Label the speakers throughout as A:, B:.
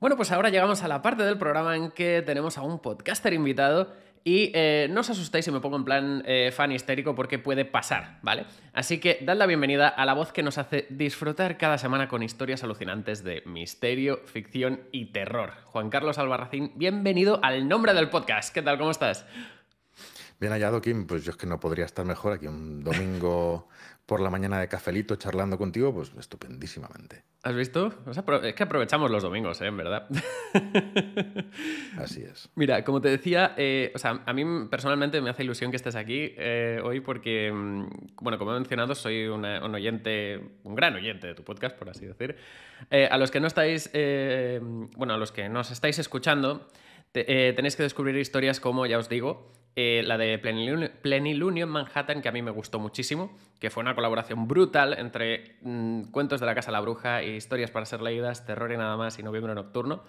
A: Bueno, pues ahora llegamos a la parte del programa en que tenemos a un podcaster invitado y
B: eh, no os asustéis si me pongo en plan eh, fan histérico porque puede pasar, ¿vale? Así que dad la bienvenida a la voz que nos hace disfrutar cada semana con historias alucinantes de misterio, ficción y terror. Juan Carlos Albarracín, bienvenido al nombre del podcast. ¿Qué tal? ¿Cómo estás?
A: Bien hallado, Kim. Pues yo es que no podría estar mejor aquí un domingo por la mañana de cafelito charlando contigo, pues estupendísimamente.
B: ¿Has visto? Es que aprovechamos los domingos, ¿eh? en verdad. Así es. Mira, como te decía, eh, a mí personalmente me hace ilusión que estés aquí eh, hoy porque, mm, bueno, como he mencionado, soy un oyente, un gran oyente de tu podcast, por así decir. Eh, a los que no estáis, bueno, a los que nos estáis escuchando, tenéis que descubrir historias como, ya os digo, eh, la de Plenilunio, en Manhattan, que a mí me gustó muchísimo, que fue una colaboración brutal entre mm, Cuentos de la Casa de la Bruja y Historias para ser leídas, Terror y nada más y Noviembre Nocturno.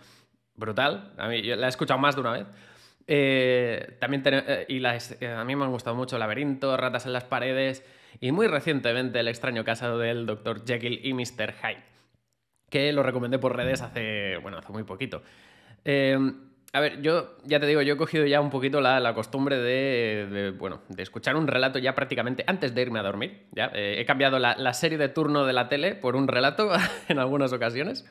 B: Brutal, a mí la he escuchado más de una vez. Eh, también eh, y a mí me han gustado mucho Laberinto, Ratas en las Paredes y muy recientemente El extraño caso del Dr. Jekyll y Mr. Hyde, que lo recomendé por redes hace, bueno, hace muy poquito. A ver, yo ya te digo, yo he cogido ya un poquito la, costumbre de, bueno, de escuchar un relato ya prácticamente antes de irme a dormir. ¿ya? Eh, he cambiado la, serie de turno de la tele por un relato en algunas ocasiones.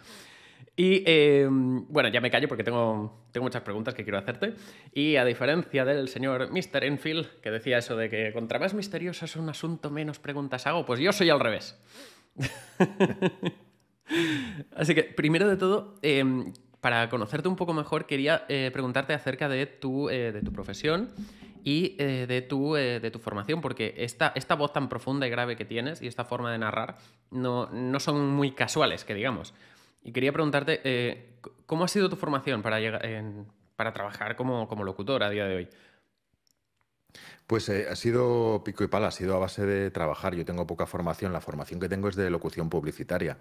B: Y eh, bueno, ya me callo porque tengo, tengo muchas preguntas que quiero hacerte. Y a diferencia del señor Mr. Enfield, que decía eso de que contra más misterioso es un asunto, menos preguntas hago, pues yo soy al revés. Así que, primero de todo, eh, para conocerte un poco mejor, quería eh, preguntarte acerca de tu, eh, de tu profesión y eh, de, tu, de tu formación, porque esta, esta voz tan profunda y grave que tienes y esta forma de narrar no, no son muy casuales, que digamos. Y quería preguntarte, ¿cómo ha sido tu formación para, llegar, para trabajar como, como locutor a día de hoy?
A: Pues eh, ha sido pico y pala, ha sido a base de trabajar. Yo tengo poca formación, la formación que tengo es de locución publicitaria.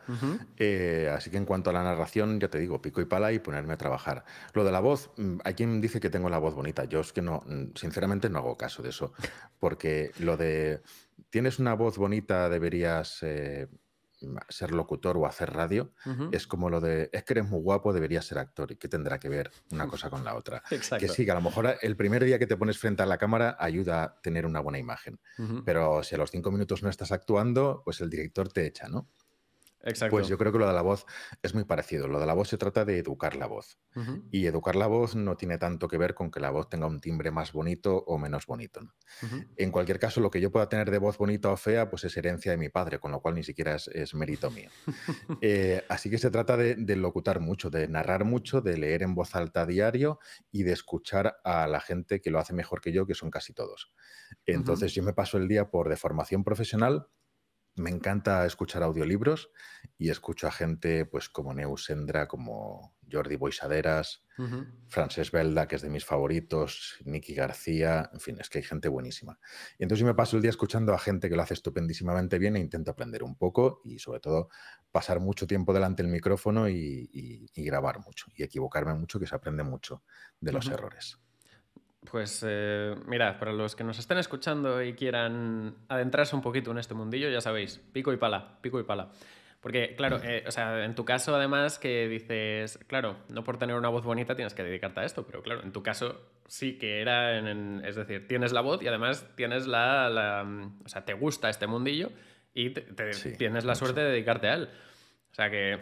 A: Eh, así que en cuanto a la narración, ya te digo, pico y pala y ponerme a trabajar. Lo de la voz, mm, hay quien dice que tengo la voz bonita. Yo es que no, mm, sinceramente no hago caso de eso, porque lo de tienes una voz bonita, deberías eh, ser locutor o hacer radio, es como lo de, es que eres muy guapo, deberías ser actor. ¿Y qué tendrá que ver una cosa con la otra? Que sí, que a lo mejor el primer día que te pones frente a la cámara ayuda a tener una buena imagen. Pero si a los cinco minutos no estás actuando, pues el director te echa, ¿no? Pues yo creo que lo de la voz es muy parecido. Lo de la voz se trata de educar la voz. Y educar la voz no tiene tanto que ver con que la voz tenga un timbre más bonito o menos bonito. En cualquier caso, lo que yo pueda tener de voz bonita o fea, pues es herencia de mi padre, con lo cual ni siquiera es, mérito mío. Eh, así que se trata de, locutar mucho, de narrar mucho, de leer en voz alta diario y de escuchar a la gente que lo hace mejor que yo, que son casi todos. Entonces yo me paso el día por deformación profesional me encanta escuchar audiolibros y escucho a gente pues como Neusendra, como Jordi Boisaderas, Frances Belda, que es de mis favoritos, Nicky García, en fin, es que hay gente buenísima. Y entonces me paso el día escuchando a gente que lo hace estupendísimamente bien e intento aprender un poco y sobre todo pasar mucho tiempo delante del micrófono y, grabar mucho y equivocarme mucho, que se aprende mucho de los errores.
B: Pues eh, mirad, mira, para los que nos estén escuchando y quieran adentrarse un poquito en este mundillo, ya sabéis, pico y pala, pico y pala. Porque, claro, eh, o sea, en tu caso, además, que dices, claro, no por tener una voz bonita tienes que dedicarte a esto, pero claro, en tu caso sí que era, es decir, tienes la voz y además tienes la, mm, o sea, te gusta este mundillo y tienes la suerte de dedicarte a él. O sea que,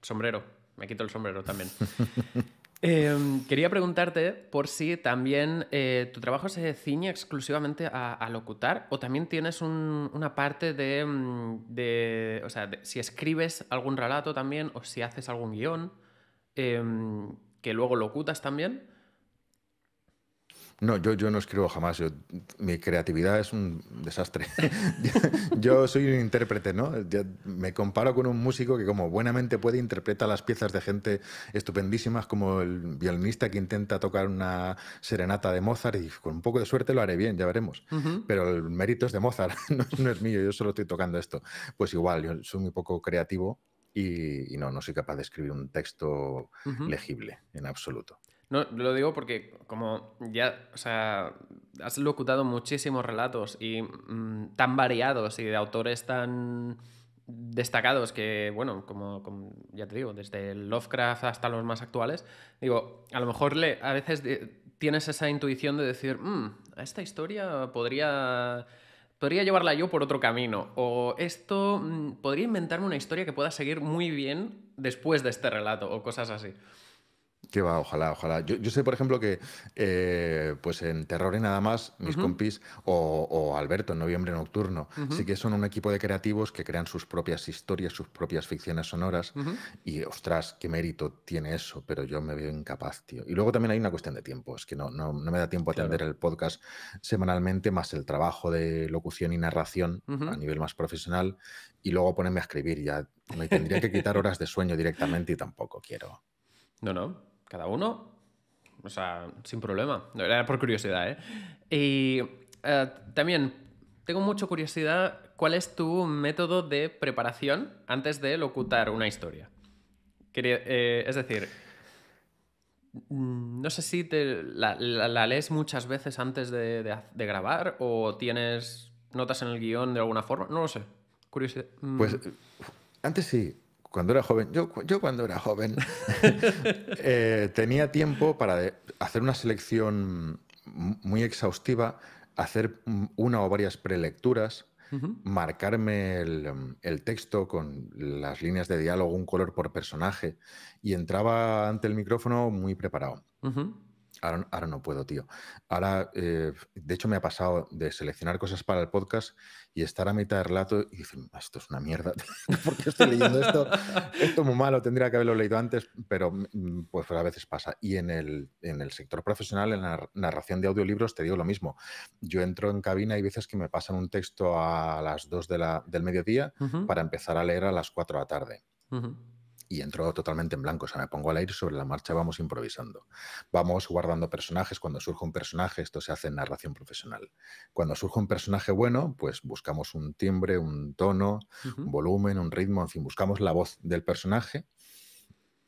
B: sombrero, me quito el sombrero también. Em, quería preguntarte por si también eh, tu trabajo se ciñe exclusivamente a, locutar o también tienes una parte de, mm, o sea, si escribes algún relato también o si haces algún guión em, que luego locutas también.
A: No, yo, yo no escribo jamás. mi creatividad es un desastre. yo soy un intérprete, ¿no? me comparo con un músico que como buenamente puede interpreta las piezas de gente estupendísimas, como el violinista que intenta tocar una serenata de Mozart y con un poco de suerte lo haré bien, ya veremos. Pero el mérito es de Mozart, no, es mío, yo solo estoy tocando esto. Pues igual, yo soy muy poco creativo y, no, no soy capaz de escribir un texto legible en absoluto.
B: No, lo digo porque como ya, o sea, has locutado muchísimos relatos y
A: mm,
B: tan variados y de autores tan destacados que, bueno, como, ya te digo, desde Lovecraft hasta los más actuales, digo, a lo mejor le, a veces tienes esa intuición de decir, mmm, a esta historia podría, podría llevarla yo por otro camino, o esto mm, podría inventarme una historia que pueda seguir muy bien después de este relato, o cosas así.
A: Que va, ojalá, ojalá. Yo, sé, por ejemplo, que eh, pues en Terror y nada más, mis compis o, o, Alberto en Noviembre Nocturno, sí que son un equipo de creativos que crean sus propias historias, sus propias ficciones sonoras. Y ostras, qué mérito tiene eso, pero yo me veo incapaz, tío. Y luego también hay una cuestión de tiempo, es que no, no, me da tiempo a atender el podcast semanalmente, más el trabajo de locución y narración a nivel más profesional, y luego ponerme a escribir. Ya me tendría que quitar horas de sueño directamente y tampoco quiero.
B: No, no, cada uno. O sea, sin problema. Era por curiosidad, ¿eh? Y eh, también tengo mucha curiosidad cuál es tu método de preparación antes de locutar una historia. Eh, es decir, mm, no sé si te la, lees muchas veces antes de, de, grabar o tienes notas en el guión de alguna forma, no lo sé. Curiosidad. Mm. Pues
A: antes sí, cuando era joven, yo, yo cuando era joven eh, tenía tiempo para hacer una selección muy exhaustiva, hacer una o varias prelecturas, marcarme el, texto con las líneas de diálogo, un color por personaje, y entraba ante el micrófono muy preparado ahora, no puedo, tío. Ahora, eh, de hecho, me ha pasado de seleccionar cosas para el podcast y estar a mitad de relato y decir, esto es una mierda, ¿por qué estoy leyendo esto? Esto es muy malo, tendría que haberlo leído antes, pero mm, pues a veces pasa. Y en el, en el sector profesional, en la narración de audiolibros, te digo lo mismo. Yo entro en cabina y veces que me pasan un texto a las 2 de del mediodía para empezar a leer a las 4 de la tarde y entro totalmente en blanco. O sea, me pongo al aire sobre la marcha, vamos improvisando. Vamos guardando personajes. Cuando surge un personaje, esto se hace en narración profesional. Cuando surge un personaje bueno, pues buscamos un timbre, un tono, un volumen, un ritmo, en fin, buscamos la voz del personaje.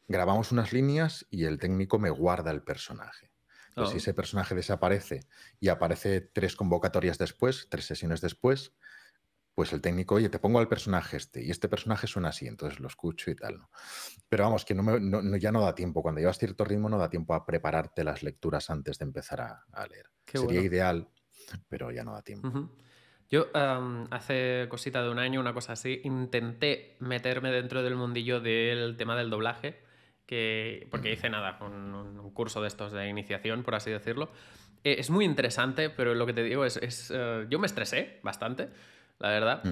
A: Grabamos unas líneas y el técnico me guarda el personaje. si oh. ese personaje desaparece y aparece tres convocatorias después, tres sesiones después, pues el técnico, oye, te pongo al personaje este y este personaje suena así, entonces lo escucho y tal. Pero vamos, que no, ya no da tiempo, cuando llevas cierto ritmo no da tiempo a prepararte las lecturas antes de empezar a, leer. Sería ideal,
B: pero ya no da tiempo. Yo hace cosita de un año, una cosa así, intenté meterme dentro del mundillo del tema del doblaje, que, porque hice nada, un, un curso de estos de iniciación, por así decirlo. Eh, es muy interesante, pero lo que te digo es, eh, yo me estresé bastante la verdad.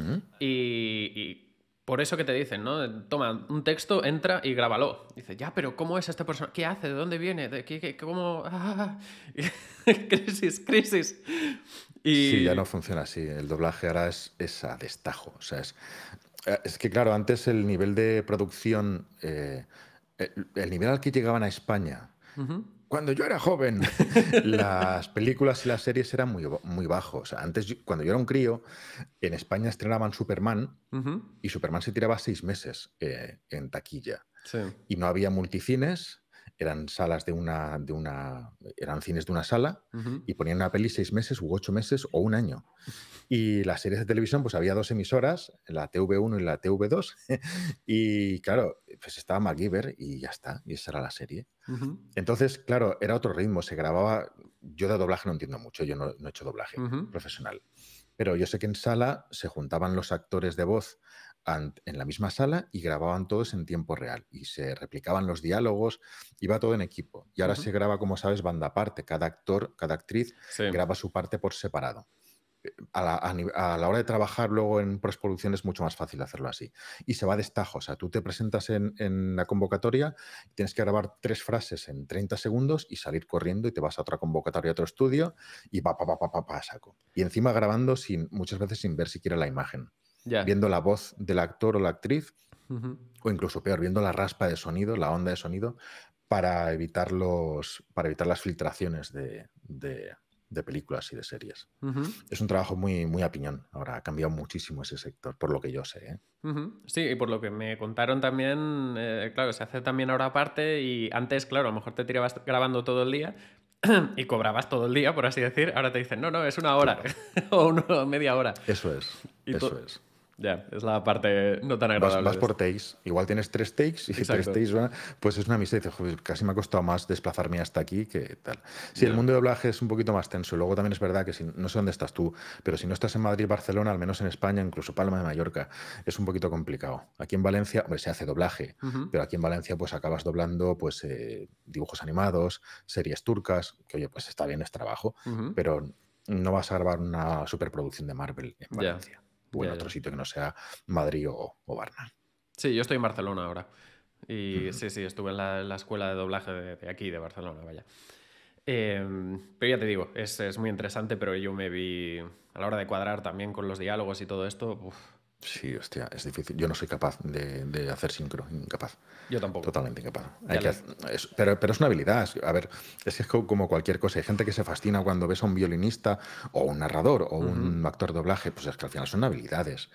B: y, por eso que te dicen, ¿no? Toma un texto, entra y grábalo. Dice, ya, pero ¿cómo es esta persona? ¿Qué hace? ¿De dónde viene? ¿De qué, cómo ah, ah, ah". crisis, crisis.
A: Sí, ya no funciona así. El doblaje ahora es, a destajo. O sea, eh, es, que, claro, antes el nivel de producción, eh, el, nivel al que llegaban a España cuando yo era joven, las películas y las series eran muy, muy bajos. antes, cuando yo era un crío, en España estrenaban Superman y Superman se tiraba seis meses eh, en taquilla. Y no había multicines eran salas de una, de una, eran cines de una sala y ponían una peli seis meses u ocho meses o un año. Y las series de televisión, pues había dos emisoras, la TV1 y la TV2, y claro, pues estaba MacGyver y ya está, y esa era la serie. Entonces, claro, era otro ritmo, se grababa, yo de doblaje no entiendo mucho, yo no, he hecho doblaje profesional, pero yo sé que en sala se juntaban los actores de voz en la misma sala y grababan todos en tiempo real y se replicaban los diálogos, iba todo en equipo. Y ahora se graba, como sabes, banda aparte, cada actor, cada actriz graba su parte por separado. Eh, a la, hora de trabajar luego en postproducción es mucho más fácil hacerlo así. Y se va de estajo, o sea, tú te presentas en, la convocatoria, tienes que grabar tres frases en 30 segundos y salir corriendo y te vas a otra convocatoria, a otro estudio y pa, pa, pa, pa, pa, saco. Y encima grabando sin, muchas veces sin ver siquiera la imagen viendo la voz del actor o la actriz, o incluso peor, viendo la raspa de sonido, la onda de sonido, para evitar, los, para evitar las filtraciones de, de, películas y de series. Es un trabajo muy, muy a piñón. Ahora ha cambiado muchísimo ese sector, por lo que yo sé.
B: ¿eh? Sí, y por lo que me contaron también, eh, claro, se hace también ahora aparte y antes, claro, a lo mejor te tirabas grabando todo el día, y cobrabas todo el día, por así decir, ahora te dicen, no, no, es una hora o media hora.
A: Eso es, eso es.
B: Ya, es la parte no tan agradable. Vas, por
A: takes. Igual tienes tres takes y si tres takes. Pues es una miseria. Casi me ha costado más desplazarme hasta aquí que tal. Sí, el mundo de doblaje es un poquito más tenso. Luego también es verdad que si, no sé dónde estás tú, pero si no estás en Madrid, Barcelona, al menos en España, incluso Palma de Mallorca, es un poquito complicado. Aquí en Valencia, hombre, se hace doblaje, pero aquí en Valencia pues acabas doblando pues eh, dibujos animados, series turcas, que oye, pues está bien, es trabajo, pero no vas a grabar una superproducción de Marvel en Valencia o en otro sitio que no sea Madrid o, o Barna.
B: Sí, yo estoy en Barcelona ahora. Y sí, sí, estuve en la, escuela de doblaje de, aquí, de Barcelona, vaya. Em, pero ya te digo, es, es, muy interesante, pero yo me vi a la hora de cuadrar también con los diálogos y todo esto, uf, Sí,
A: hostia, es difícil. Yo no soy capaz de, hacer sincro, incapaz. Yo tampoco. Totalmente incapaz. pero, pero, es una habilidad. A ver, es como cualquier cosa. Hay gente que se fascina cuando ves a un violinista o un narrador o un actor doblaje. Pues es que al final son habilidades.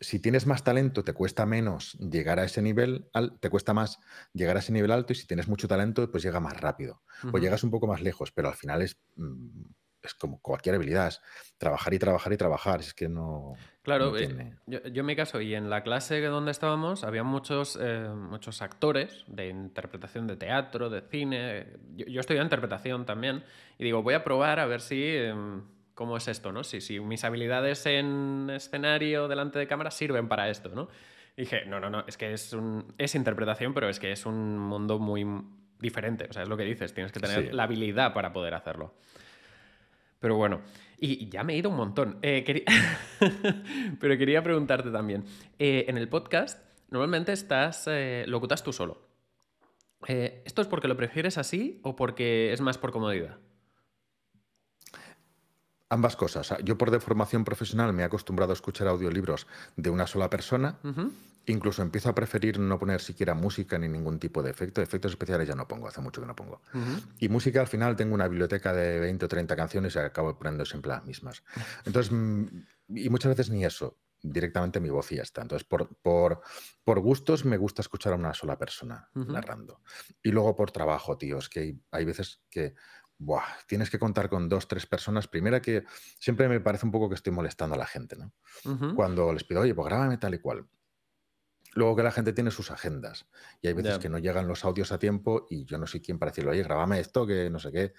A: Si tienes más talento, te cuesta menos llegar a ese nivel, te cuesta más llegar a ese nivel alto y si tienes mucho talento, pues llega más rápido. O llegas un poco más lejos, pero al final es... Mm, es como cualquier habilidad, trabajar y trabajar y trabajar, es que no...
B: Claro, eh, yo, me caso y en la clase donde estábamos había muchos, eh, muchos actores de interpretación de teatro, de cine. Yo, estoy estudié interpretación también y digo, voy a probar a ver si... Em, ¿Cómo es esto, no? Si, si mis habilidades en escenario, delante de cámara, sirven para esto, ¿no? Y dije, no, no, no, es que es, es interpretación, pero es que es un mundo muy diferente. O sea, es lo que dices, tienes que tener la habilidad para poder hacerlo. Pero bueno, y ya me he ido un montón. Eh, pero quería preguntarte también. Eh, en el podcast, normalmente estás. Eh, locutas tú solo. ¿Esto es porque lo prefieres así o porque es más por comodidad?
A: Ambas cosas. Yo por deformación profesional me he acostumbrado a escuchar audiolibros de una sola persona. Incluso empiezo a preferir no poner siquiera música ni ningún tipo de efecto. Efectos especiales ya no pongo, hace mucho que no pongo. Y música al final tengo una biblioteca de 20 o 30 canciones y acabo poniendo siempre las mismas. Entonces, mm, y muchas veces ni eso, directamente mi voz y ya está. Entonces, por, por, por gustos me gusta escuchar a una sola persona narrando. Y luego por trabajo, tío, es que hay veces que buah, tienes que contar con dos, tres personas. Primera que siempre me parece un poco que estoy molestando a la gente, ¿no? Cuando les pido, oye, pues grábame tal y cual. Luego que la gente tiene sus agendas y hay veces que no llegan los audios a tiempo y yo no sé quién para decirlo oye, grábame esto, que no sé qué,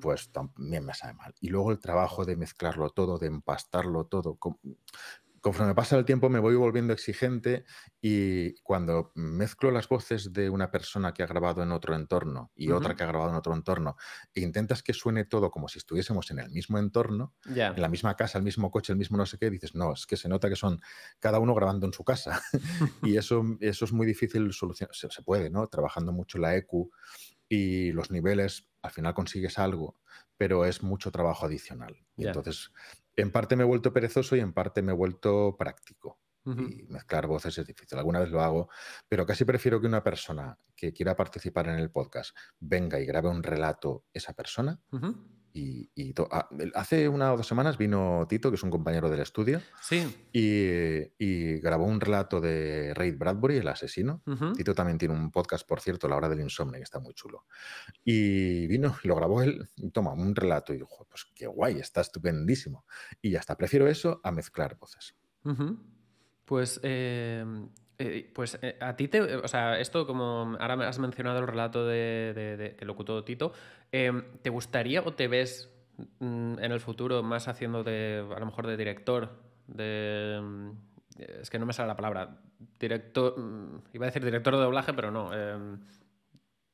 A: pues también me sabe mal. Y luego el trabajo de mezclarlo todo, de empastarlo todo, conforme pasa el tiempo me voy volviendo exigente y cuando mezclo las voces de una persona que ha grabado en otro entorno y otra que ha grabado en otro entorno, e intentas que suene todo como si estuviésemos en el mismo entorno, en la misma casa, el mismo coche, el mismo no sé qué, dices, no, es que se nota que son cada uno grabando en su casa. y eso, eso es muy difícil solucionar, se, puede, ¿no? Trabajando mucho la EQ y los niveles, al final consigues algo, pero es mucho trabajo adicional. Y entonces en parte me he vuelto perezoso y en parte me he vuelto práctico. Y mezclar voces es difícil. Alguna vez lo hago, pero casi prefiero que una persona que quiera participar en el podcast venga y grabe un relato esa persona y, ah, hace una o dos semanas vino Tito, que es un compañero del estudio, sí. y, grabó un relato de Ray Bradbury, el asesino. Tito también tiene un podcast, por cierto, La hora del insomnio, que está muy chulo. Y vino, lo grabó él, toma un relato y dijo, pues qué guay, está estupendísimo. Y ya está, prefiero eso a mezclar voces.
B: Pues eh, eh, pues eh, a ti te. O sea, esto, como ahora has mencionado el relato de, locutor Tito, em, ¿te gustaría o te ves mm, en el futuro más haciendo de. a lo mejor de director? De. Em, eh, es que no me sale la palabra. Director. Mm, iba a decir director de doblaje, pero no. Em,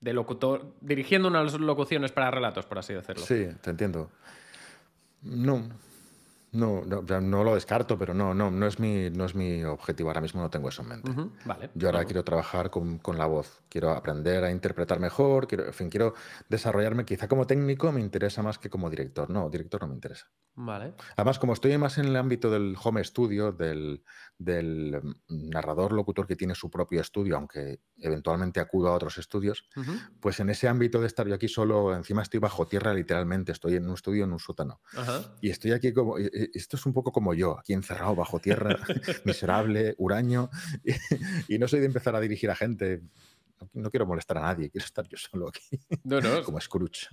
B: de locutor. dirigiendo unas locuciones para relatos, por así decirlo. Sí,
A: te entiendo. No. No, no, no, lo descarto, pero no, no, no es mi, no es mi objetivo. Ahora mismo no tengo eso en mente. vale. Yo ahora quiero trabajar con, la voz. Quiero aprender a interpretar mejor. Quiero, en fin, quiero desarrollarme. Quizá como técnico me interesa más que como director. No, director no me interesa. Vale. Además, como estoy más en el ámbito del home studio, del, del mm, narrador locutor que tiene su propio estudio, aunque eventualmente acudo a otros estudios, pues en ese ámbito de estar yo aquí solo, encima estoy bajo tierra literalmente, estoy en un estudio en un sótano. Y estoy aquí como, e, e, esto es un poco como yo, aquí encerrado bajo tierra, miserable, huraño, y, no soy de empezar a dirigir a gente no quiero molestar a nadie, quiero estar yo solo aquí. Como Scrooge.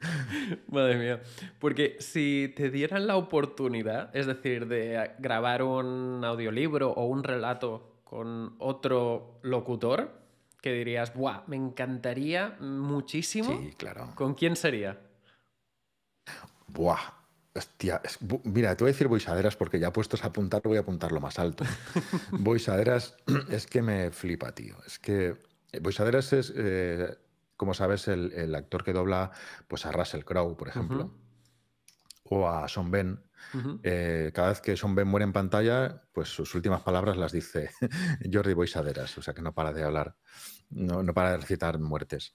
A: Madre
B: mía. Porque si te dieran la oportunidad, es decir, de grabar un audiolibro o un relato con otro locutor, que dirías, ¡buah! Me encantaría muchísimo. Sí, claro. ¿Con quién sería?
A: ¡Buah! Hostia, mira, te voy a decir Boisaderas porque ya puestos a apuntar voy a apuntarlo más alto. Boisaderas es que me flipa, tío. Es que eh, Boisaderas es, eh, como sabes, el, actor que dobla pues, a Russell Crowe, por ejemplo. o a Sean Ben. Eh, cada vez que Sean Ben muere en pantalla, pues sus últimas palabras las dice Jordi Boisaderas, o sea que no para de hablar, no, para de recitar muertes.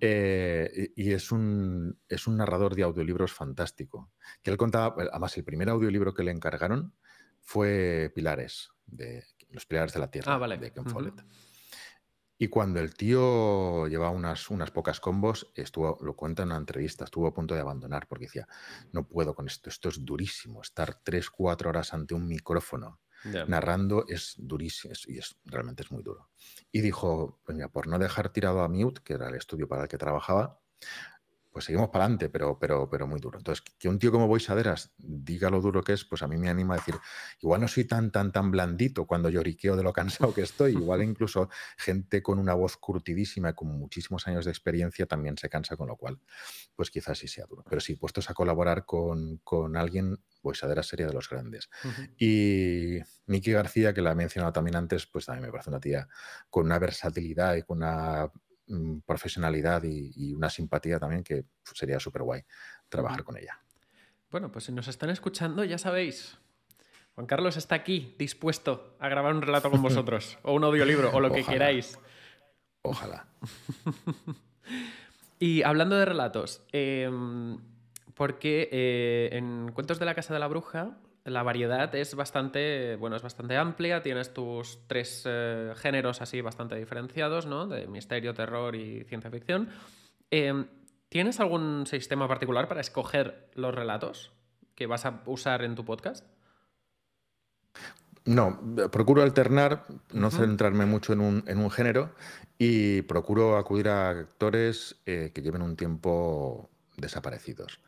A: Eh, y es un, es un narrador de audiolibros fantástico, que él contaba, además el primer audiolibro que le encargaron fue Pilares, de Los Pilares de la Tierra,
B: ah, de Ken Follett.
A: Y cuando el tío llevaba unas, unas pocas combos, estuvo, lo cuenta en una entrevista, estuvo a punto de abandonar porque decía, no puedo con esto, esto es durísimo, estar tres, cuatro horas ante un micrófono narrando es durísimo y es, realmente es muy duro. Y dijo, pues mira, por no dejar tirado a Mute, que era el estudio para el que trabajaba, pues seguimos para adelante, pero, pero, pero muy duro. Entonces, que un tío como Boisaderas diga lo duro que es, pues a mí me anima a decir, igual no soy tan, tan, tan blandito cuando lloriqueo de lo cansado que estoy. Igual incluso gente con una voz curtidísima, con muchísimos años de experiencia, también se cansa, con lo cual, pues quizás sí sea duro. Pero si puestos a colaborar con, alguien, Boisaderas sería de los grandes. Y Miki García, que la he mencionado también antes, pues también me parece una tía con una versatilidad y con una Mm, profesionalidad y, una simpatía también que pues, sería súper guay trabajar con ella.
B: Bueno, pues si nos están escuchando, ya sabéis. Juan Carlos está aquí, dispuesto a grabar un relato con vosotros, o un audiolibro, o lo que queráis.
A: Ojalá.
B: y hablando de relatos, em, porque eh, en Cuentos de la Casa de la Bruja la variedad es bastante, bueno, es bastante amplia, tienes tus tres eh, géneros así bastante diferenciados, ¿no? De misterio, terror y ciencia ficción. Em, ¿Tienes algún sistema particular para escoger los relatos que vas a usar en tu podcast?
A: No, eh, procuro alternar, no centrarme mucho en un, género y procuro acudir a actores eh, que lleven un tiempo desaparecidos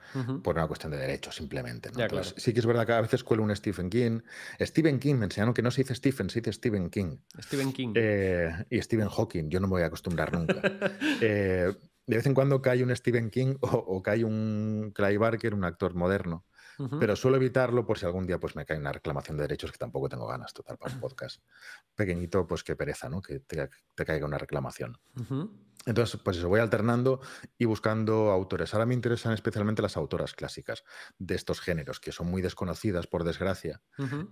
A: por una cuestión de derechos simplemente. sí que es verdad que a veces cuela un Stephen King. Stephen King, me enseñaron que no se dice Stephen, se dice Stephen King. Stephen King. Eh, y Stephen Hawking, yo no me voy a acostumbrar nunca. Eh, de vez en cuando cae un Stephen King o, cae un Clay Barker, un actor moderno. Pero suelo evitarlo por si algún día pues, me cae una reclamación de derechos que tampoco tengo ganas total para un podcast. Pequeñito, pues qué pereza, ¿no? Que te, caiga una reclamación. Entonces, pues eso, voy alternando y buscando autores. Ahora me interesan especialmente las autoras clásicas de estos géneros, que son muy desconocidas, por desgracia,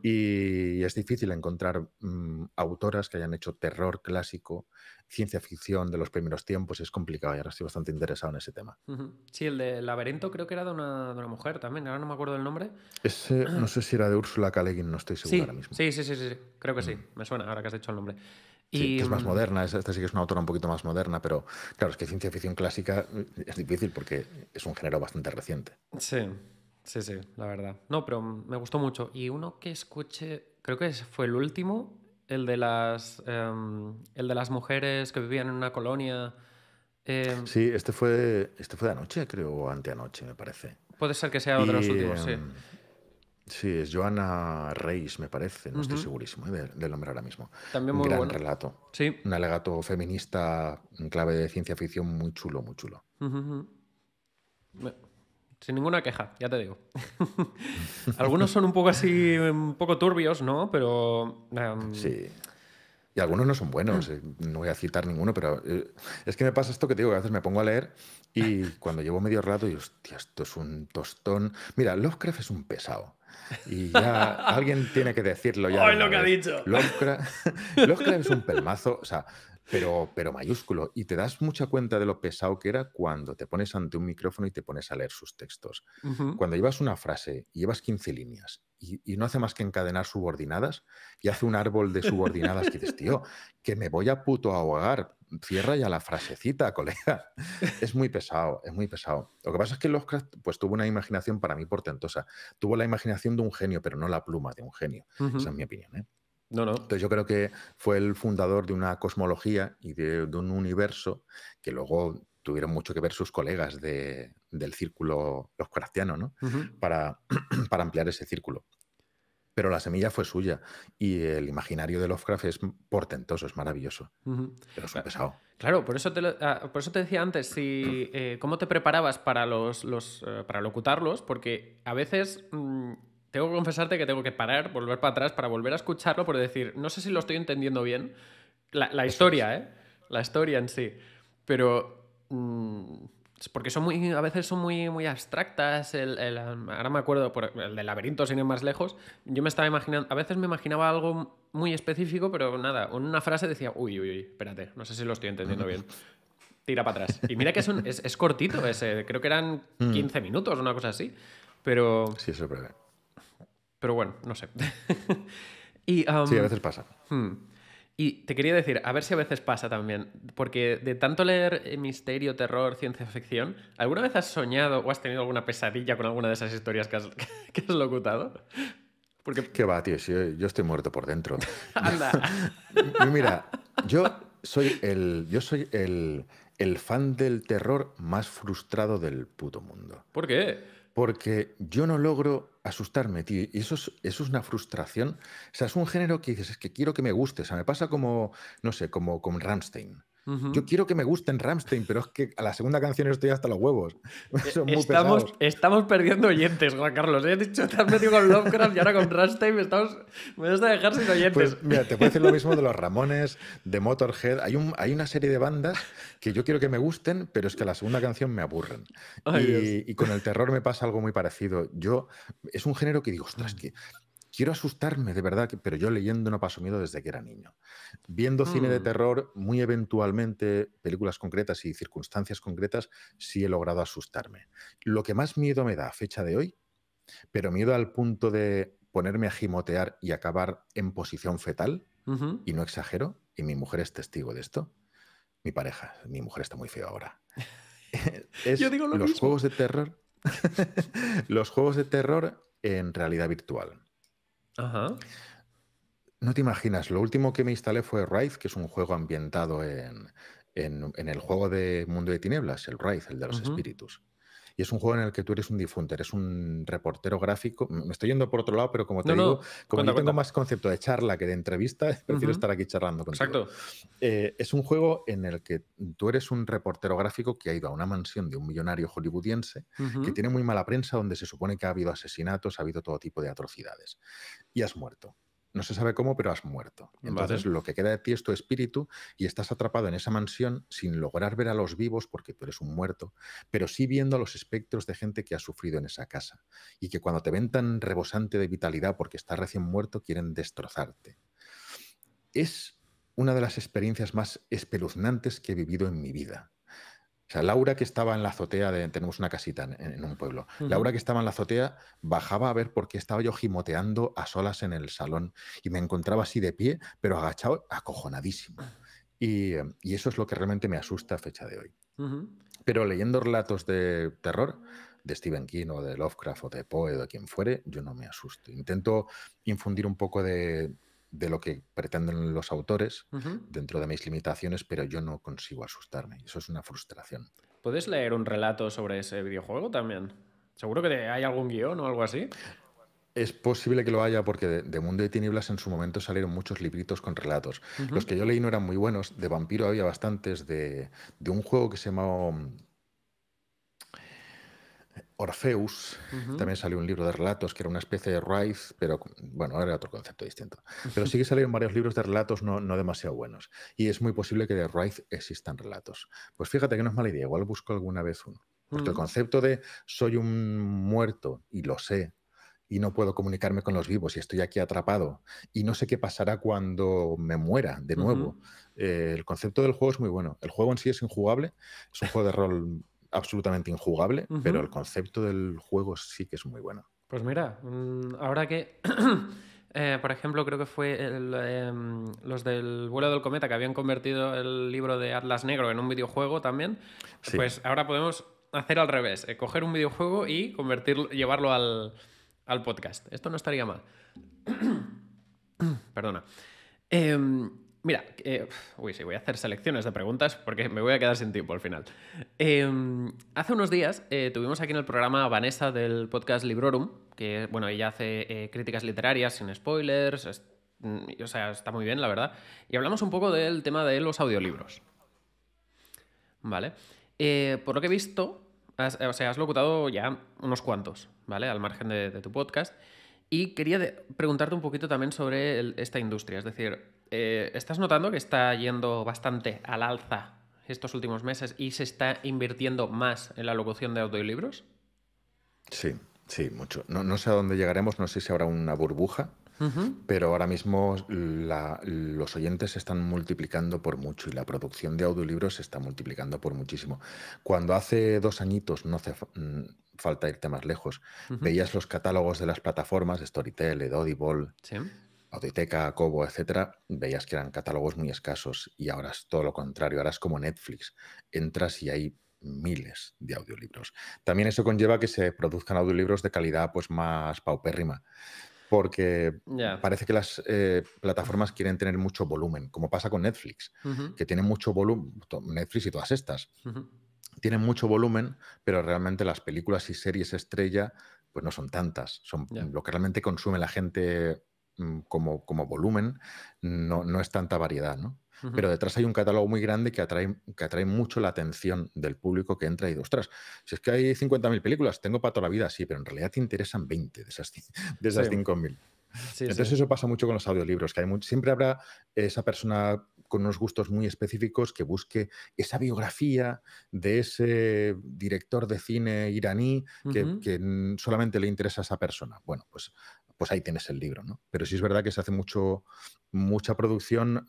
A: y es difícil encontrar mm, autoras que hayan hecho terror clásico, ciencia ficción de los primeros tiempos, es complicado y ahora estoy bastante interesado en ese tema.
B: Sí, el de Laberinto creo que era de una, una, mujer también, ahora no me acuerdo el nombre.
A: Ese, no sé si era de Úrsula K. no estoy seguro ahora mismo.
B: Sí, sí, sí, sí, creo que sí, mm. me suena ahora que has dicho el nombre. Sí, que es más mm, moderna,
A: esta sí que es una autora un poquito más moderna, pero claro, es que ciencia ficción clásica eh, es difícil porque es un género bastante reciente. Sí, sí, sí, la verdad.
B: No, pero me gustó mucho. Y uno que escuché, creo que fue el último, el de las, em, el de las mujeres que vivían en una colonia.
A: Em, sí, este fue, este fue de anoche, creo, o anteanoche, me parece. Puede ser que sea otro de los últimos, sí. Em, Sí, es Joana Reis, me parece, no estoy segurísimo ¿eh? del, nombre ahora mismo. También muy Un Gran relato. Sí. Un alegato feminista en clave de ciencia ficción muy chulo, muy chulo. Sin
B: ninguna queja, ya te digo. algunos son un poco así, un poco turbios, ¿no?
A: Pero. Em, sí. Y algunos no son buenos, eh, no voy a citar ninguno, pero eh, es que me pasa esto que te digo, que a veces me pongo a leer y cuando llevo medio rato, y hostia, esto es un tostón. Mira, Lovecraft es un pesado. Y ya alguien tiene que decirlo ya. es lo que ha dicho. Lovecraft, es un pelmazo, o sea, pero, pero mayúsculo. Y te das mucha cuenta de lo pesado que era cuando te pones ante un micrófono y te pones a leer sus textos. Cuando llevas una frase y llevas 15 líneas y, y, no hace más que encadenar subordinadas y hace un árbol de subordinadas que dices, tío, que me voy a puto ahogar cierra ya la frasecita, colega. Es muy pesado, es muy pesado. Lo que pasa es que los pues, tuvo una imaginación para mí portentosa. Tuvo la imaginación de un genio, pero no la pluma de un genio. Esa es mi opinión. ¿eh? No, no. Entonces yo creo que fue el fundador de una cosmología y de, un universo que luego tuvieron mucho que ver sus colegas del círculo los ¿no? para, para ampliar ese círculo pero la semilla fue suya. Y el imaginario de Lovecraft es portentoso, es maravilloso. Pero es ah, pesado. Claro,
B: ah, por eso te, decía antes si, eh, cómo te preparabas para, los, los eh, para locutarlos, porque a veces mm, tengo que confesarte que tengo que parar, volver para atrás para volver a escucharlo, por decir, no sé si lo estoy entendiendo bien. La, historia, ¿eh? La historia en sí. Pero... Mm, pues porque son muy, a veces son muy, muy abstractas. El, el, ahora me acuerdo, por el del laberinto, sin ir más lejos, yo me estaba imaginando, a veces me imaginaba algo muy específico, pero nada, una frase decía, uy, uy, uy, espérate, no sé si lo estoy entendiendo bien. Tira para atrás. Y mira que es, es, cortito ese, creo que eran 15 mm. minutos, una cosa así. Pero. Sí, es Pero bueno, no sé. y, sí, a veces pasa. Hmm. Y te quería decir, a ver si a veces pasa también, porque de tanto leer eh, misterio, terror, ciencia ficción, ¿alguna vez has soñado o has tenido alguna pesadilla con alguna de esas historias que has, locutado?
A: Porque... ¿Qué va, tío? yo, yo, estoy muerto por dentro. Anda. Mira, yo soy el. Yo soy el, el fan del terror más frustrado del puto mundo. ¿Por qué? porque yo no logro asustarme, tío. Y eso es, una frustración. O sea, es un género que dices, es que quiero que me guste. O sea, me pasa como, no sé, como con Ramstein. Yo quiero que me gusten Ramstein, pero es que a la segunda canción estoy hasta los huevos. E-, estamos,
B: estamos perdiendo oyentes, Juan Carlos. He dicho, te metido con Lovecraft y ahora con Ramstein me, estamos, me vas a dejar sin pues, oyentes. mira, te puedo decir lo
A: mismo de los Ramones, de Motorhead. Hay, un, hay una serie de bandas que yo quiero que me gusten, pero es que a la segunda canción me aburren. y, con el terror me pasa algo muy parecido. Yo, es un género que digo, ostras, mm. que quiero asustarme, de verdad, pero yo leyendo no paso miedo desde que era niño. Viendo cine de mm. terror, muy eventualmente, películas concretas y circunstancias concretas, sí he logrado asustarme. Lo que más miedo me da a fecha de hoy, pero miedo al punto de ponerme a gimotear y acabar en posición fetal, y no exagero, y mi mujer es testigo de esto, mi pareja, mi mujer está muy fea ahora. yo digo los juegos de terror. los juegos de terror en realidad virtual. No te imaginas, lo último que me instalé fue Wraith, que es un juego ambientado en, el juego de Mundo de Tinieblas, el Wraith, el de los espíritus. Y es un juego en el que tú eres un difunter, eres un reportero gráfico. Me estoy yendo por otro lado, pero como te digo, como tengo más concepto de charla que de entrevista, prefiero estar aquí charlando contigo. Exacto. Eh, es un juego en el que tú eres un reportero gráfico que ha ido a una mansión de un millonario hollywoodiense que tiene muy mala prensa, donde se supone que ha habido asesinatos, ha habido todo tipo de atrocidades. Y has muerto no se sabe cómo, pero has muerto. Entonces lo que queda de ti es tu espíritu y estás atrapado en esa mansión sin lograr ver a los vivos porque tú eres un muerto, pero sí viendo a los espectros de gente que ha sufrido en esa casa y que cuando te ven tan rebosante de vitalidad porque estás recién muerto quieren destrozarte. Es una de las experiencias más espeluznantes que he vivido en mi vida. O sea, Laura que estaba en la azotea, de, tenemos una casita en, un pueblo, Laura que estaba en la azotea bajaba a ver por qué estaba yo gimoteando a solas en el salón y me encontraba así de pie, pero agachado, acojonadísimo. Y, eso es lo que realmente me asusta a fecha de hoy. Pero leyendo relatos de terror, de Stephen King o de Lovecraft o de Poe o de quien fuere, yo no me asusto. Intento infundir un poco de de lo que pretenden los autores dentro de mis limitaciones, pero yo no consigo asustarme. Eso es una frustración.
B: ¿Puedes leer un relato sobre ese videojuego también? Seguro que hay algún guión o algo así.
A: Es posible que lo haya porque de, Mundo de Tinieblas en su momento salieron muchos libritos con relatos. Los que yo leí no eran muy buenos, de Vampiro había bastantes, de, de un juego que se llamaba mm, Orfeus, también salió un libro de relatos que era una especie de Rice, pero bueno, era otro concepto distinto. Pero sí que salieron varios libros de relatos no, no demasiado buenos. Y es muy posible que de Rice existan relatos. Pues fíjate que no es mala idea, igual busco alguna vez uno. Porque el concepto de soy un muerto y lo sé, y no puedo comunicarme con los vivos y estoy aquí atrapado y no sé qué pasará cuando me muera de nuevo. Eh, el concepto del juego es muy bueno. El juego en sí es injugable, es un juego de rol absolutamente injugable, pero el concepto del juego sí que es muy bueno.
B: Pues mira, mm, ahora que, eh, por ejemplo, creo que fue em, los del vuelo del cometa que habían convertido el libro de Atlas Negro en un videojuego también, pues ahora podemos hacer al revés, eh, coger un videojuego y convertirlo, llevarlo al, podcast. Esto no estaría mal. Perdona. Em, Mira, eh, uy, sí, voy a hacer selecciones de preguntas porque me voy a quedar sin tiempo al final. Em, hace unos días eh, tuvimos aquí en el programa Vanessa del podcast Librorum, que, bueno, ella hace eh, críticas literarias sin spoilers, mm, o sea, está muy bien, la verdad. Y hablamos un poco del tema de los audiolibros. ¿Vale? por lo que he visto, has, o sea, has locutado ya unos cuantos, ¿vale? Al margen de, tu podcast. Y quería preguntarte un poquito también sobre esta industria, es decir eh, estás notando que está yendo bastante al alza estos últimos meses y se está invirtiendo más en la locución de audiolibros?
A: Sí, sí, mucho. No, sé a dónde llegaremos, no sé si habrá una burbuja, pero ahora mismo los oyentes se están multiplicando por mucho y la producción de audiolibros se está multiplicando por muchísimo. Cuando hace dos añitos, no hace mm, falta irte más lejos, veías los catálogos de las plataformas, Storytel, Audible. Sí Auditeca, Cobo, etcétera, veías que eran catálogos muy escasos y ahora es todo lo contrario, ahora es como Netflix, entras y hay miles de audiolibros. También eso conlleva que se produzcan audiolibros de calidad pues más paupérrima, porque parece que las eh, plataformas quieren tener mucho volumen, como pasa con Netflix, que tiene mucho volumen, Netflix y todas estas. Tienen mucho volumen, pero realmente las películas y series estrella pues no son tantas, son lo que realmente consume la gente Mm, como, volumen, no, no es tanta variedad, ¿no? Pero detrás hay un catálogo muy grande que atrae, que atrae mucho la atención del público que entra y dice, ostras, si es que hay 50.000 películas, tengo para toda la vida, sí, pero en realidad te interesan 20 de esas, de esas 5.000. Entonces eso pasa mucho con los audiolibros, que hay siempre habrá esa persona con unos gustos muy específicos que busque esa biografía de ese director de cine iraní que, que solamente le interesa a esa persona. Bueno, pues pues ahí tienes el libro, ¿no? Pero sí es verdad que se hace mucho, mucha producción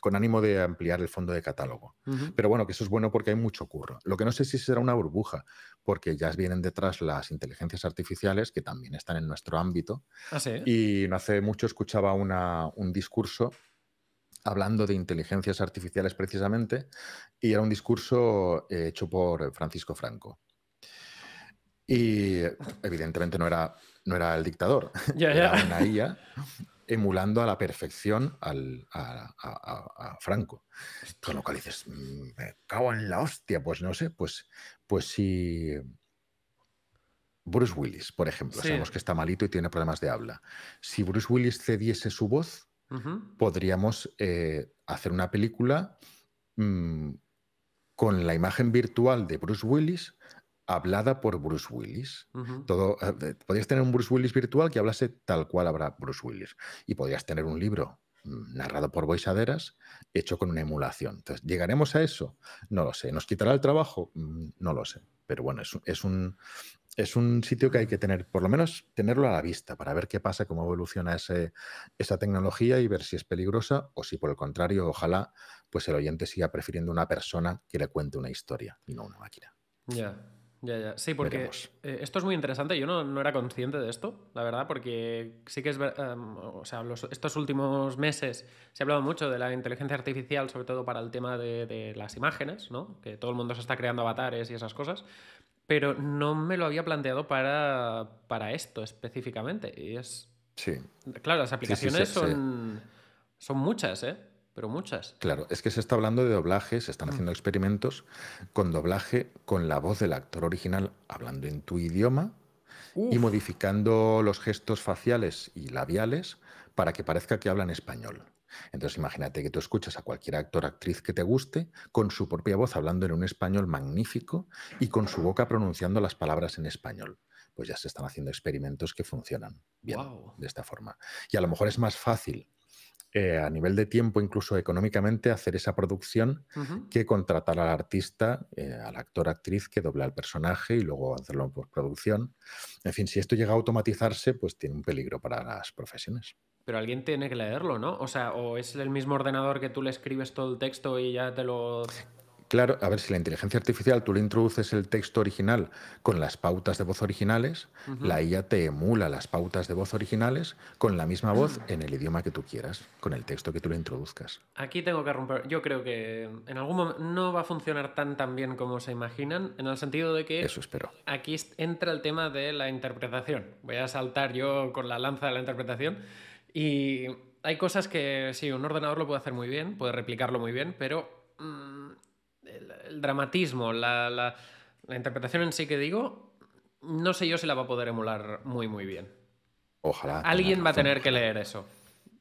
A: con ánimo de ampliar el fondo de catálogo. Pero bueno, que eso es bueno porque hay mucho curro. Lo que no sé si será una burbuja, porque ya vienen detrás las inteligencias artificiales que también están en nuestro ámbito. Ah, y no hace mucho escuchaba un discurso hablando de inteligencias artificiales precisamente, y era un discurso eh, hecho por Francisco Franco. Y evidentemente no era no era el dictador, era una IA emulando a la perfección a, Franco. Con lo cual dices, mm, me cago en la hostia, pues no sé, pues, pues si Bruce Willis, por ejemplo, sabemos que está malito y tiene problemas de habla. Si Bruce Willis cediese su voz, podríamos eh, hacer una película mm, con la imagen virtual de Bruce Willis hablada por Bruce Willis. Todo, eh, podrías tener un Bruce Willis virtual que hablase tal cual habrá Bruce Willis. Y podrías tener un libro mm, narrado por Boisaderas, hecho con una emulación. Entonces, ¿llegaremos a eso? No lo sé. ¿Nos quitará el trabajo? Mm, no lo sé. Pero bueno, es, es, un, es un sitio que hay que tener, por lo menos tenerlo a la vista, para ver qué pasa, cómo evoluciona esa tecnología y ver si es peligrosa o si por el contrario, ojalá, pues el oyente siga prefiriendo una persona que le cuente una historia y no una máquina. Ya.
B: Sí, porque eh, esto es muy interesante. Yo no, no, era consciente de esto, la verdad, porque sí que es. Em, o sea, estos últimos meses se ha hablado mucho de la inteligencia artificial, sobre todo para el tema de, las imágenes, ¿no? Que todo el mundo se está creando avatares y esas cosas pero no me lo había planteado para, para esto específicamente. Y es. Sí.
A: Claro, las aplicaciones
B: son, son muchas, ¿eh? pero muchas.
A: Claro, es que se está hablando de doblajes se están haciendo mm. experimentos con doblaje con la voz del actor original hablando en tu idioma y modificando los gestos faciales y labiales para que parezca que hablan español. Entonces imagínate que tú escuchas a cualquier actor, actriz que te guste, con su propia voz hablando en un español magnífico y con su boca pronunciando las palabras en español. Pues ya se están haciendo experimentos que funcionan bien de esta forma. Y a lo mejor es más fácil eh, a nivel de tiempo, incluso económicamente, hacer esa producción que contratar al artista, eh, al actor, actriz que dobla el personaje y luego hacerlo en postproducción. En fin, si esto llega a automatizarse, pues tiene un peligro para las profesiones.
B: Pero alguien tiene que leerlo, ¿no? O sea, o es el mismo ordenador que tú le escribes todo el texto y ya te lo
A: Claro, a ver, si la inteligencia artificial tú le introduces el texto original con las pautas de voz originales, la IA te emula las pautas de voz originales con la misma voz en el idioma que tú quieras, con el texto que tú le introduzcas.
B: Aquí tengo que romper. Yo creo que en algún momento no va a funcionar tan tan bien como se imaginan, en el sentido de que. Eso espero. Aquí entra el tema de la interpretación. Voy a saltar yo con la lanza de la interpretación y. Hay cosas que sí, un ordenador lo puede hacer muy bien, puede replicarlo muy bien, pero mm, el, dramatismo, la, interpretación en sí que digo, no sé yo si la va a poder emular muy, muy bien.
A: Ojalá. Alguien va a tener
B: que leer eso.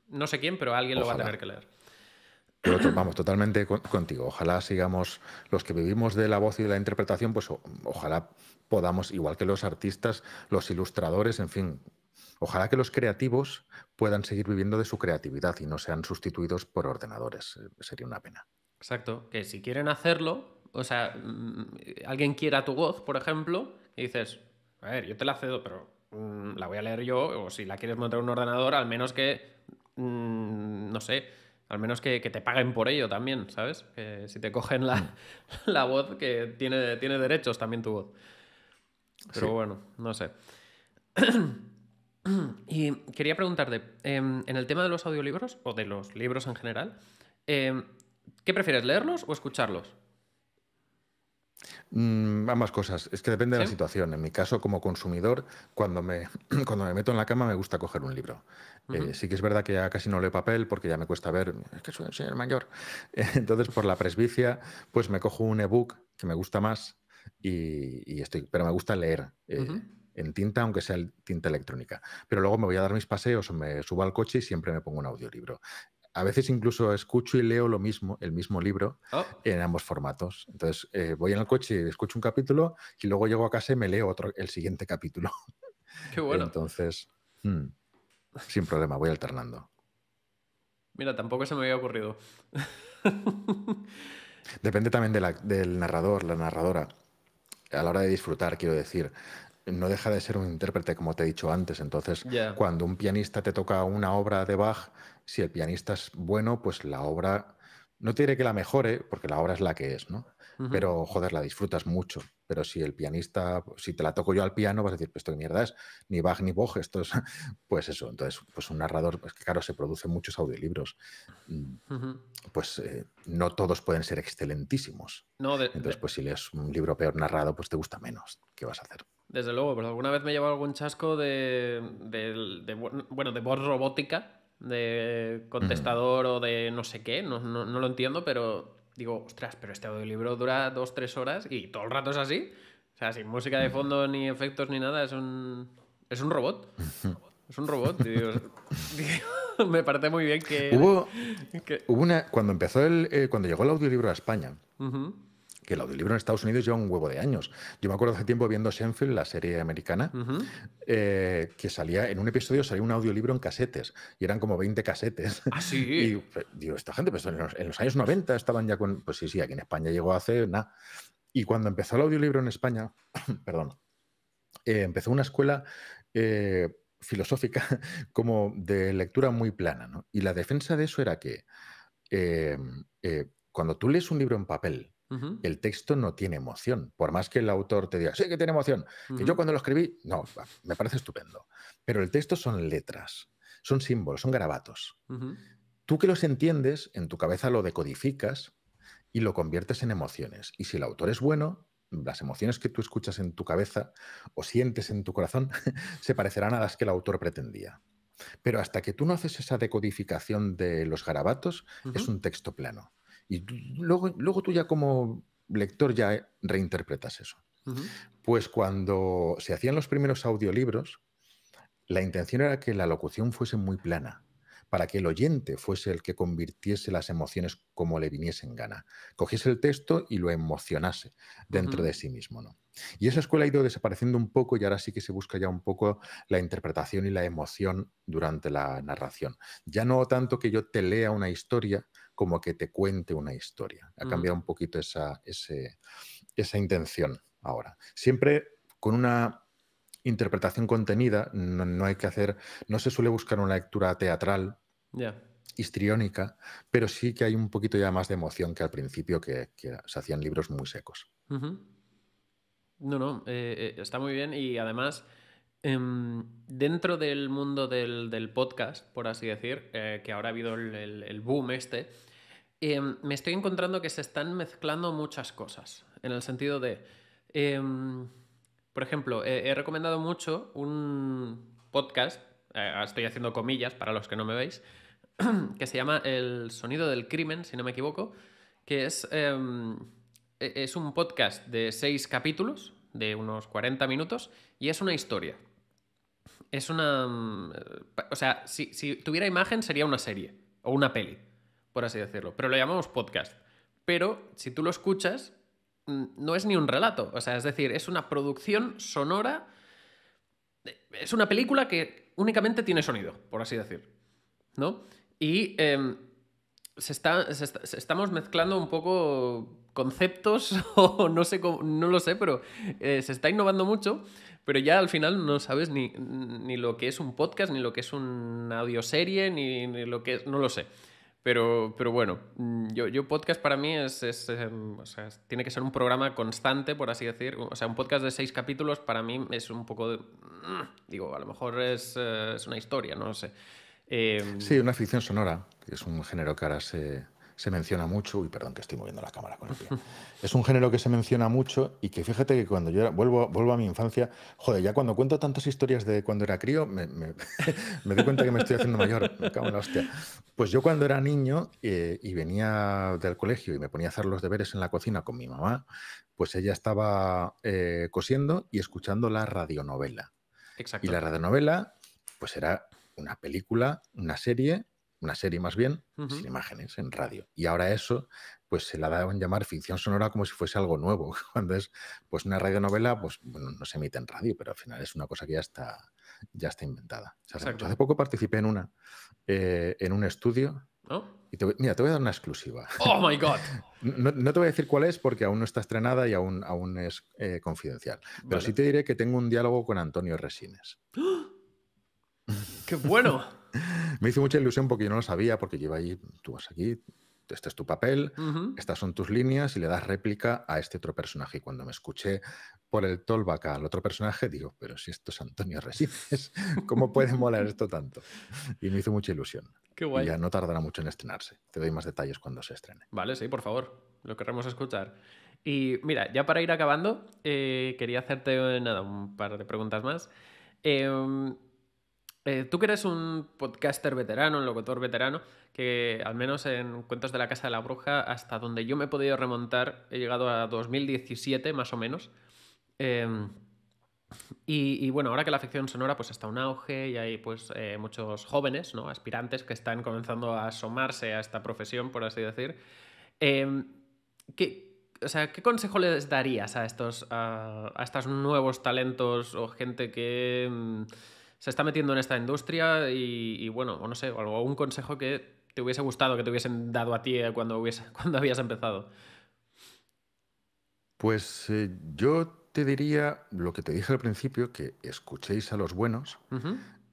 B: No sé quién, pero alguien lo va a tener que leer.
A: Pero vamos, totalmente contigo. Ojalá sigamos los que vivimos de la voz y de la interpretación, pues ojalá podamos, igual que los artistas, los ilustradores, en fin, ojalá que los creativos puedan seguir viviendo de su creatividad y no sean sustituidos por ordenadores. Eh, sería una pena.
B: Exacto, que si quieren hacerlo, o sea, mm, alguien quiera tu voz, por ejemplo, y dices, a ver, yo te la cedo, pero mm, la voy a leer yo, o si la quieres montar en un ordenador, al menos que, mm, no sé, al menos que, te paguen por ello también, ¿sabes? Que si te cogen la, voz, que tiene, tiene derechos también tu voz. Pero bueno, no sé. y quería preguntarte, em, en el tema de los audiolibros, o de los libros en general, eh, ¿Qué prefieres, leerlos o escucharlos?
A: Mm, ambas cosas. Es que depende de la situación. En mi caso, como consumidor, cuando me, cuando me meto en la cama me gusta coger un libro. Eh, sí que es verdad que ya casi no leo papel porque ya me cuesta ver, es que soy el señor mayor. Entonces, por la presbicia, pues me cojo un ebook que me gusta más y, estoy, pero me gusta leer. Eh, en tinta, aunque sea tinta electrónica. Pero luego me voy a dar mis paseos, me subo al coche y siempre me pongo un audiolibro a veces incluso escucho y leo lo mismo, el mismo libro, oh. en ambos formatos. Entonces, eh, voy en el coche, y escucho un capítulo y luego llego a casa y me leo otro, el siguiente capítulo. Qué bueno. Entonces, mm, sin problema, voy alternando.
B: Mira, tampoco se me había ocurrido.
A: Depende también del narrador, la narradora. A la hora de disfrutar, quiero decir no deja de ser un intérprete, como te he dicho antes. Entonces, cuando un pianista te toca una obra de Bach, si el pianista es bueno, pues la obra, no te diré que la mejore, porque la obra es la que es, ¿no? Pero, joder, la disfrutas mucho. Pero si el pianista, si te la toco yo al piano, vas a decir, pues esto qué mierda es, ni Bach ni Bog, esto es, pues eso. Entonces, pues un narrador, pues que, claro, se producen muchos audiolibros. Mm, pues eh, no todos pueden ser excelentísimos. Entonces, pues si lees un libro peor narrado, pues te gusta menos. ¿Qué vas a hacer?
B: Desde luego, pero alguna vez me he llevado algún chasco de, de, bueno, de voz robótica, de contestador o de no sé qué, no, lo entiendo, pero digo, ostras, pero este audiolibro dura dos, tres horas y todo el rato es así. O sea, sin música de fondo, ni efectos, ni nada, es un, es un robot. Es un robot, me parece muy bien que... Hubo,
A: hubo una... Cuando empezó el... Eh, cuando llegó el audiolibro a España, que el audiolibro en Estados Unidos lleva un huevo de años. Yo me acuerdo hace tiempo viendo Shenfield, la serie americana, eh, que salía, en un episodio salía un audiolibro en casetes, y eran como 20 casetes. Ah, sí. Y pues, digo, esta gente, pues en los, años 90 estaban ya con. Pues sí, sí, aquí en España llegó hace nada. Y cuando empezó el audiolibro en España, perdón, eh, empezó una escuela. Eh, filosófica como de lectura muy plana. Y la defensa de eso era que cuando tú lees un libro en papel, el texto no tiene emoción, por más que el autor te diga, sí que tiene emoción, que yo cuando lo escribí, no, me parece estupendo. Pero el texto son letras, son símbolos, son garabatos. Tú que los entiendes, en tu cabeza lo decodificas y lo conviertes en emociones. Y si el autor es bueno, las emociones que tú escuchas en tu cabeza o sientes en tu corazón se parecerán a las que el autor pretendía. Pero hasta que tú no haces esa decodificación de los garabatos, es un texto plano. Y luego, luego tú ya como lector ya reinterpretas eso. Pues cuando se hacían los primeros audiolibros, la intención era que la locución fuese muy plana, para que el oyente fuese el que convirtiese las emociones como le viniese en gana, cogiese el texto y lo emocionase dentro de sí mismo. ¿no? Y esa escuela ha ido desapareciendo un poco y ahora sí que se busca ya un poco la interpretación y la emoción durante la narración. Ya no tanto que yo te lea una historia, como que te cuente una historia. Ha mm. cambiado un poquito esa, esa intención ahora. Siempre con una interpretación contenida, no, hay que hacer, no se suele buscar una lectura teatral, histriónica, pero sí que hay un poquito ya más de emoción que al principio, que, se hacían libros muy secos. No,
B: no, eh, eh, está muy bien y además... Em, dentro del mundo del, podcast, por así decir, eh, que ahora ha habido el boom este, Em, me estoy encontrando que se están mezclando muchas cosas, en el sentido de, em, por ejemplo, he recomendado mucho un podcast, eh, estoy haciendo comillas para los que no me veis, que se llama El sonido del crimen, si no me equivoco, que es, em, e, es un podcast de seis capítulos, de unos 40 minutos, y es una historia. Es una... Mm, eh, o sea, si tuviera imagen sería una serie o una peli por así decirlo. Pero lo llamamos podcast. Pero si tú lo escuchas, mm, no es ni un relato. O sea, es decir, es una producción sonora. Es una película que únicamente tiene sonido, por así decir. ¿No? Y em, se está, estamos mezclando un poco conceptos o no sé cómo, no lo sé, pero eh, se está innovando mucho, pero ya al final no sabes ni, ni, lo que es un podcast, ni lo que es una audioserie, ni, ni lo que es, no lo sé. Pero, pero bueno, mm, yo, yo podcast para mí es, es, em, o sea, tiene que ser un programa constante, por así decir. O sea, un podcast de seis capítulos para mí es un poco de... Mm, digo, a lo mejor es, eh, una historia, no sé. Sí, em, una
A: ficción sonora, que es un género que ahora se, se menciona mucho, y perdón que estoy moviendo la cámara con el pie. es un género que se menciona mucho y que fíjate que cuando yo vuelvo, vuelvo a mi infancia, joder, ya cuando cuento tantas historias de cuando era crío, me, doy cuenta que me estoy haciendo mayor, me cago en la hostia. Pues yo cuando era niño eh, y venía del colegio y me ponía a hacer los deberes en la cocina con mi mamá, pues ella estaba eh, cosiendo y escuchando la radionovela. Y la radionovela, pues era una película, una serie una serie más bien, sin imágenes, en radio. Y ahora eso, pues se la daban llamar ficción sonora como si fuese algo nuevo. Cuando es pues una radionovela, pues no se emite en radio, pero al final es una cosa que ya está, ya está inventada. hace poco participé en una, eh, en un estudio. Y te mira, te voy a dar una exclusiva. ¡Oh, my God! No, te voy a decir cuál es porque aún no está estrenada y aún, aún es eh, confidencial. Pero sí te diré que tengo un diálogo con Antonio Resines.
B: ¡Ah! ¡Qué bueno!
A: me hizo mucha ilusión porque yo no lo sabía, porque lleva ahí, tú vas aquí, este es tu papel, estas son tus líneas y le das réplica a este otro personaje. Y cuando me escuché por el Tolvaca al otro personaje, digo, pero si esto es Antonio Resines, ¿cómo puede molar esto tanto? Y me hizo mucha ilusión. Qué guay. Y ya no tardará mucho en estrenarse. Te doy más detalles cuando se estrene.
B: Vale, sí, por favor. Lo queremos escuchar. Y mira, ya para ir acabando, eh, quería hacerte eh, nada, un par de preguntas más. Em, eh, tú que eres un podcaster veterano, un locutor veterano, que al menos en Cuentos de la Casa de la Bruja, hasta donde yo me he podido remontar, he llegado a 2017 más o menos. Em, y, bueno, ahora que la ficción sonora pues está un auge y hay pues eh, muchos jóvenes, ¿no? Aspirantes que están comenzando a asomarse a esta profesión, por así decir. Em, ¿qué, sea, ¿qué consejo les darías a estos, a, estos nuevos talentos o gente que... Mm, se está metiendo en esta industria y, bueno, o no sé, algún consejo que te hubiese gustado que te hubiesen dado a ti eh, cuando, cuando habías empezado.
A: Pues eh, yo te diría lo que te dije al principio, que escuchéis a los buenos,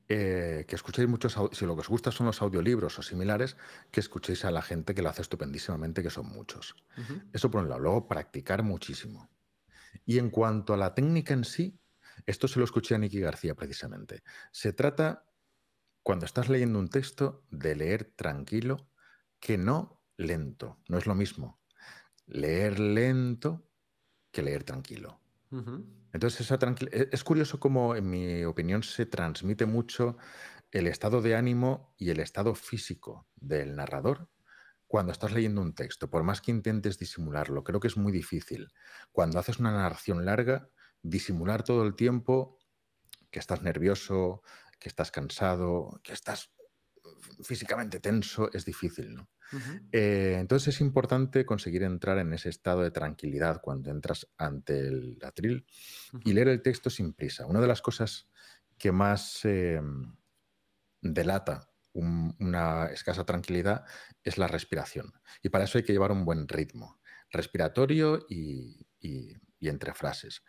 A: eh, que escuchéis muchos, si lo que os gusta son los audiolibros o similares, que escuchéis a la gente que lo hace estupendísimamente, que son muchos. Eso por un lado. Luego, practicar muchísimo. Y en cuanto a la técnica en sí, esto se lo escuché a Nicky García precisamente. Se trata, cuando estás leyendo un texto, de leer tranquilo, que no lento. No es lo mismo leer lento que leer tranquilo. Entonces, e-, es curioso cómo, en mi opinión, se transmite mucho el estado de ánimo y el estado físico del narrador cuando estás leyendo un texto, por más que intentes disimularlo, creo que es muy difícil. Cuando haces una narración larga, disimular todo el tiempo que estás nervioso, que estás cansado, que estás físicamente tenso, es difícil, eh, entonces es importante conseguir entrar en ese estado de tranquilidad cuando entras ante el atril y leer el texto sin prisa. Una de las cosas que más em, delata una escasa tranquilidad es la respiración. Y para eso hay que llevar un buen ritmo respiratorio y entre frases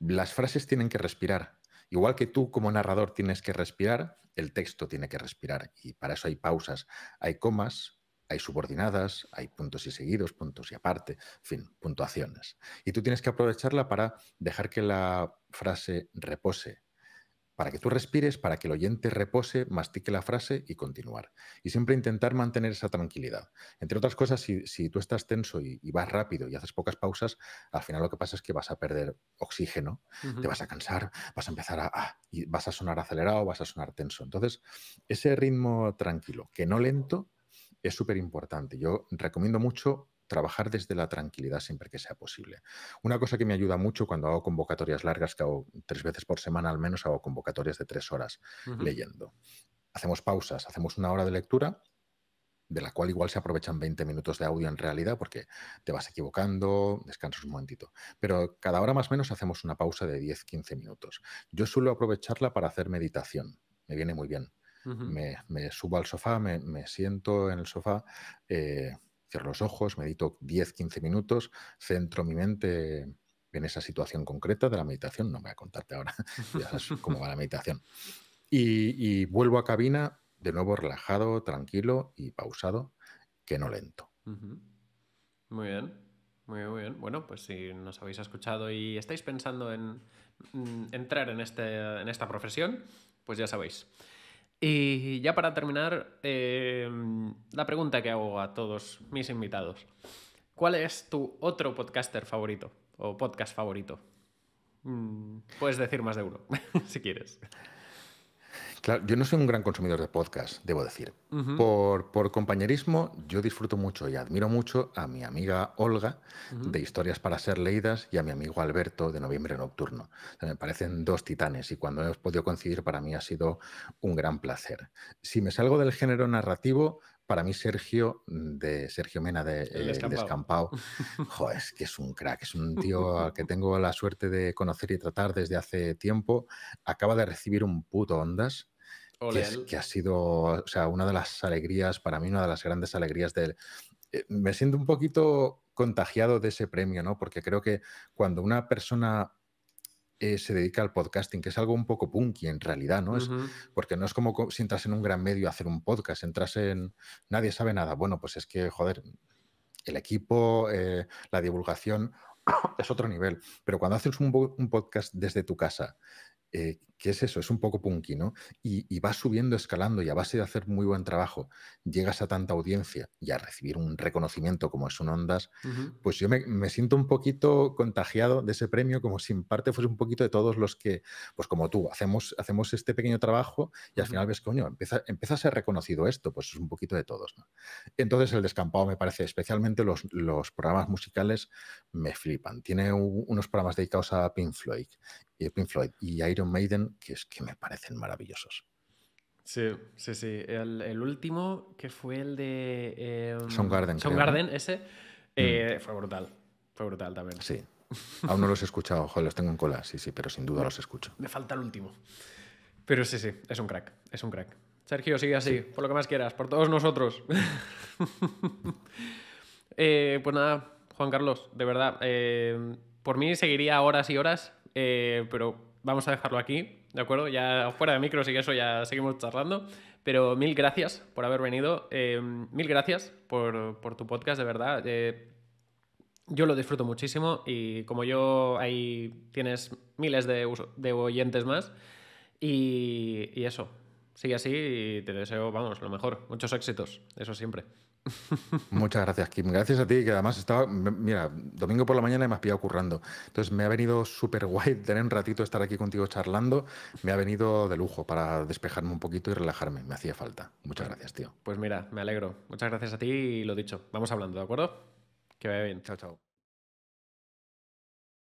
A: las frases tienen que respirar. Igual que tú como narrador tienes que respirar, el texto tiene que respirar. Y para eso hay pausas, hay comas, hay subordinadas, hay puntos y seguidos, puntos y aparte, en fin, puntuaciones. Y tú tienes que aprovecharla para dejar que la frase repose, para que tú respires, para que el oyente repose, mastique la frase y continuar. Y siempre intentar mantener esa tranquilidad. Entre otras cosas, si, tú estás tenso y, vas rápido y haces pocas pausas, al final lo que pasa es que vas a perder oxígeno, te vas a cansar, vas a empezar a... y vas a sonar acelerado, vas a sonar tenso. Entonces, ese ritmo tranquilo, que no lento, es súper importante. Yo recomiendo mucho trabajar desde la tranquilidad siempre que sea posible. Una cosa que me ayuda mucho cuando hago convocatorias largas, que hago tres veces por semana al menos, hago convocatorias de tres horas leyendo. Hacemos pausas, hacemos una hora de lectura de la cual igual se aprovechan 20 minutos de audio en realidad porque te vas equivocando, descansas un momentito. Pero cada hora más o menos hacemos una pausa de 10-15 minutos. Yo suelo aprovecharla para hacer meditación, me viene muy bien. me, subo al sofá, me, siento en el sofá, eh, Cierro los ojos, medito 10, 15 minutos, centro mi mente en esa situación concreta de la meditación. No me voy a contarte ahora cómo va la meditación. Y, vuelvo a cabina de nuevo relajado, tranquilo y pausado, que no lento.
B: Muy bien, muy bien. Bueno, pues si nos habéis escuchado y estáis pensando en, entrar este, en esta profesión, pues ya sabéis. Y ya para terminar, em, la pregunta que hago a todos mis invitados. ¿Cuál es tu otro podcaster favorito o podcast favorito? Mm, puedes decir más de uno,
A: si quieres. Claro, yo no soy un gran consumidor de podcast, debo decir. por, compañerismo, yo disfruto mucho y admiro mucho a mi amiga Olga de Historias para Ser Leídas y a mi amigo Alberto de Noviembre Nocturno. me parecen dos titanes y cuando hemos podido coincidir para mí ha sido un gran placer. Si me salgo del género narrativo, para mí Sergio, de Sergio Mena de El eh, joder, es que es un crack, es un tío al que tengo la suerte de conocer y tratar desde hace tiempo. Acaba de recibir un puto ondas que, que, ha sido, o sea, una de las alegrías, para mí, una de las grandes alegrías del. Eh, me siento un poquito contagiado de ese premio, ¿no? Porque creo que cuando una persona eh, se dedica al podcasting, que es algo un poco punky en realidad, ¿no? es, porque no es como si entras en un gran medio a hacer un podcast, entras en. Nadie sabe nada. Bueno, pues es que, joder, el equipo, eh, la divulgación es otro nivel. Pero cuando haces un, podcast desde tu casa, eh, que es eso, es un poco punky, ¿no? Y, vas va subiendo, escalando y a base de hacer muy buen trabajo llegas a tanta audiencia y a recibir un reconocimiento como es un Ondas, pues yo me, siento un poquito contagiado de ese premio, como si en parte fuese un poquito de todos los que, pues como tú, hacemos, hacemos este pequeño trabajo y al final ves, coño, empieza, empieza a ser reconocido esto, pues es un poquito de todos, ¿no? Entonces el descampado me parece, especialmente los, los programas musicales me flipan. Tiene unos programas dedicados a Pink Floyd, y eh, Pink Floyd y Iron Maiden que es que me parecen maravillosos.
B: Sí, sí, sí. El, último, que fue el de. Em, eh, Son Garden. Garden, ese. Fue brutal. Fue brutal también. Sí.
A: Aún no los he escuchado, joder, los tengo en cola, sí, sí, pero sin duda los
B: escucho. Me falta el último. Pero sí, sí, es un crack, es un crack. Sergio, sigue así, por lo que más quieras, por todos nosotros. Eh, pues nada, Juan Carlos, de verdad, eh, por mí seguiría horas y horas, eh, pero vamos a dejarlo aquí, ¿de acuerdo? Ya fuera de micros y que eso ya seguimos charlando. Pero mil gracias por haber venido. Eh, mil gracias por, tu podcast, de verdad. Eh, yo lo disfruto muchísimo y como yo, ahí tienes miles de, de oyentes más. Y, y, eso, sigue así y te deseo, vamos, lo mejor. Muchos éxitos, eso siempre.
A: Muchas gracias, Kim. Gracias a ti, que además estaba. Mira, domingo por la mañana me has pillado currando. Entonces me ha venido súper guay tener un ratito estar aquí contigo charlando. Me ha venido de lujo para despejarme un poquito y relajarme. Me hacía falta. Muchas gracias, tío. Pues mira, me alegro. Muchas gracias a ti y lo dicho. Vamos hablando, ¿de acuerdo? Que vaya bien. Chao, chao.